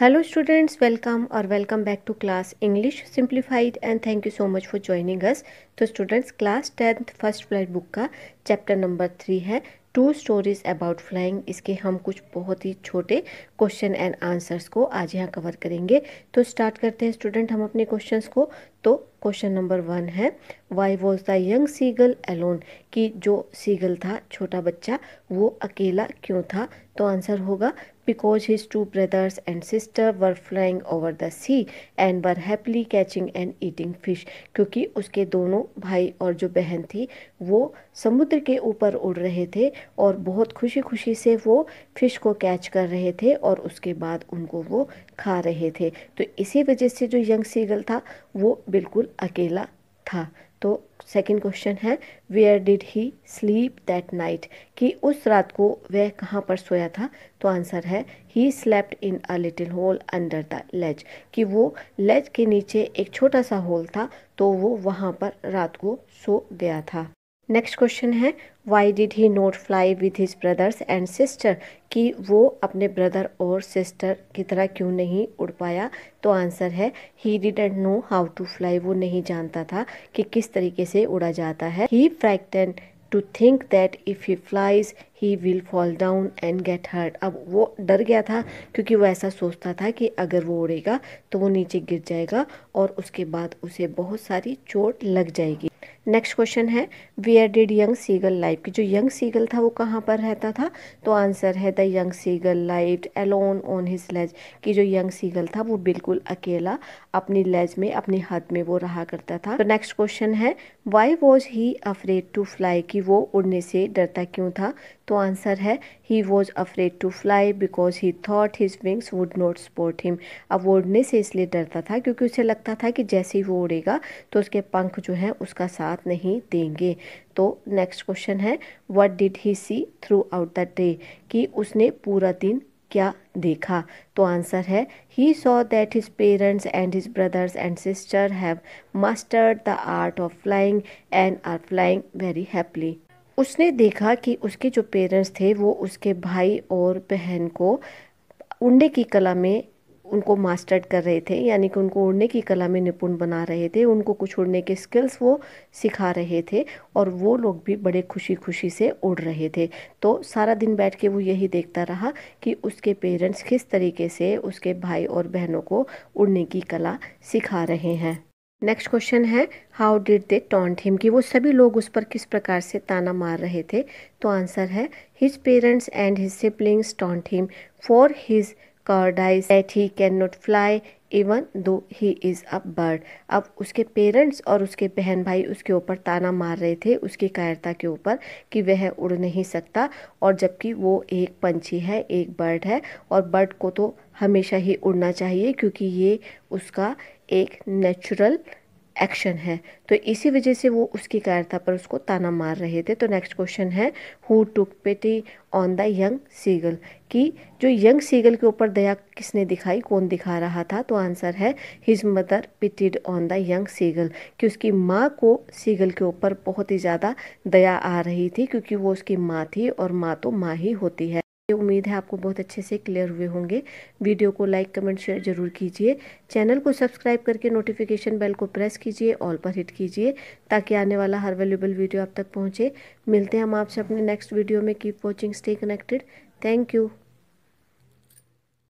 hello students welcome और welcome back to class English simplified and thank you so much for joining us तो students class tenth first flight book का chapter number three है two stories about flying इसके हम कुछ बहुत ही छोटे question and answers को आज यहाँ कवर करेंगे तो स्टार्ट करते हैं स्टूडेंट हम अपने क्वेश्चन को तो क्वेश्चन नंबर वन है why was the young seagull alone कि जो सीगल था छोटा बच्चा वो अकेला क्यों था तो आंसर होगा because his two brothers and sister were flying over the sea and were happily catching and eating fish क्योंकि उसके दोनों भाई और जो बहन थी वो समुद्र के ऊपर उड़ रहे थे और बहुत खुशी खुशी से वो फिश को कैच कर रहे थे और उसके बाद उनको वो खा रहे थे तो इसी वजह से जो यंग सीगल था वो बिल्कुल अकेला था तो सेकंड क्वेश्चन है where did he sleep that night कि उस रात को वह कहाँ पर सोया था तो आंसर है he slept in a little hole under the ledge कि वो लेज के नीचे एक छोटा सा होल था तो वो वहाँ पर रात को सो गया था नेक्स्ट क्वेश्चन है why did he not fly with his brothers and sister कि वो अपने ब्रदर और सिस्टर की तरह क्यों नहीं उड़ पाया तो आंसर है he didn't know how to fly वो नहीं जानता था कि किस तरीके से उड़ा जाता है he frightened to think that if he flies he will fall down and get hurt अब वो डर गया था क्योंकि वो ऐसा सोचता था कि अगर वो उड़ेगा तो वो नीचे गिर जाएगा और उसके बाद उसे बहुत सारी चोट लग जाएगी नेक्स्ट क्वेश्चन है where did young seagull live की जो यंग सीगल था वो कहाँ पर रहता था तो आंसर है the young seagull life alone on his ledge कि जो यंग सीगल था वो बिल्कुल अकेला अपनी लेज में अपने हाथ में वो रहा करता था तो नेक्स्ट क्वेश्चन है why was he afraid to fly कि वो उड़ने से डरता क्यों था तो आंसर है he was afraid to fly because he thought his wings would not support him अब वो उड़ने से इसलिए डरता था क्योंकि उसे लगता था कि जैसे ही वो उड़ेगा तो उसके पंख जो हैं उसका साथ नहीं देंगे तो नेक्स्ट क्वेश्चन है what did he see throughout the day कि उसने पूरा दिन क्या देखा तो आंसर है he saw that his parents and his brothers and sister have mastered the art of flying and are flying very happily उसने देखा कि उसके जो पेरेंट्स थे वो उसके भाई और बहन को उंडे की कला में उनको मास्टर्ड कर रहे थे यानी कि उनको उड़ने की कला में निपुण बना रहे थे उनको कुछ उड़ने के स्किल्स वो सिखा रहे थे और वो लोग भी बड़े खुशी खुशी से उड़ रहे थे तो सारा दिन बैठ के वो यही देखता रहा कि उसके पेरेंट्स किस तरीके से उसके भाई और बहनों को उड़ने की कला सिखा रहे हैं नेक्स्ट क्वेश्चन है how did they taunt him कि वो सभी लोग उस पर किस प्रकार से ताना मार रहे थे तो आंसर है his parents and his siblings taunt him for his cowardice that he can not fly even though he is a bird अब उसके पेरेंट्स और उसके बहन भाई उसके ऊपर ताना मार रहे थे उसकी कायरता के ऊपर कि वह उड़ नहीं सकता और जबकि वो एक पंछी है एक बर्ड है और बर्ड को तो हमेशा ही उड़ना चाहिए क्योंकि ये उसका एक नेचुरल एक्शन है तो इसी वजह से वो उसकी कायरता पर उसको ताना मार रहे थे तो नेक्स्ट क्वेश्चन है who took pity on the young seagull कि जो यंग सीगल के ऊपर दया किसने दिखाई कौन दिखा रहा था तो आंसर है his mother pitied on the young seagull कि उसकी माँ को सीगल के ऊपर बहुत ही ज़्यादा दया आ रही थी क्योंकि वो उसकी माँ थी और माँ तो माँ ही होती है उम्मीद है आपको बहुत अच्छे से क्लियर हुए होंगे वीडियो को लाइक कमेंट शेयर जरूर कीजिए चैनल को सब्सक्राइब करके नोटिफिकेशन बेल को प्रेस कीजिए ऑल पर हिट कीजिए ताकि आने वाला हर वैल्यूबल वीडियो आप तक पहुँचे मिलते हैं हम आपसे अपने नेक्स्ट वीडियो में keep watching stay connected thank you